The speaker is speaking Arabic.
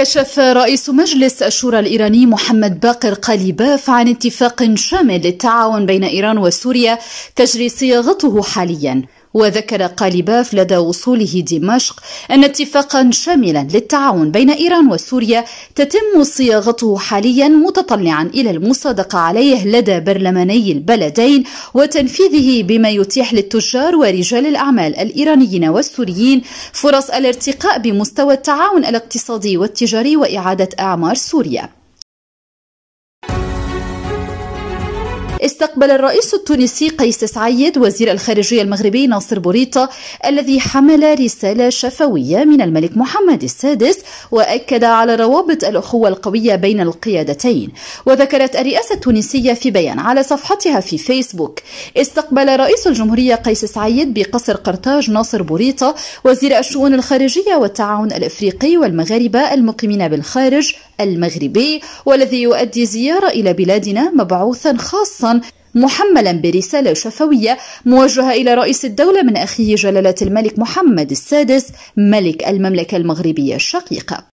كشف رئيس مجلس الشورى الإيراني محمد باقر قليباف عن اتفاق شامل للتعاون بين إيران وسوريا تجري صياغته حالياً وذكر قاليباف لدى وصوله دمشق أن اتفاقا شاملا للتعاون بين إيران وسوريا تتم صياغته حاليا متطلعا إلى المصادقة عليه لدى برلماني البلدين وتنفيذه بما يتيح للتجار ورجال الأعمال الإيرانيين والسوريين فرص الارتقاء بمستوى التعاون الاقتصادي والتجاري وإعادة أعمار سوريا استقبل الرئيس التونسي قيس سعيد وزير الخارجية المغربي ناصر بوريطة الذي حمل رسالة شفوية من الملك محمد السادس وأكد على روابط الأخوة القوية بين القيادتين وذكرت الرئاسة التونسية في بيان على صفحتها في فيسبوك استقبل رئيس الجمهورية قيس سعيد بقصر قرطاج ناصر بوريطة وزير الشؤون الخارجية والتعاون الأفريقي والمغاربة المقيمين بالخارج المغربي والذي يؤدي زيارة إلى بلادنا مبعوثا خاصا محملا برسالة شفوية موجهة إلى رئيس الدولة من أخيه جلالة الملك محمد السادس ملك المملكة المغربية الشقيقة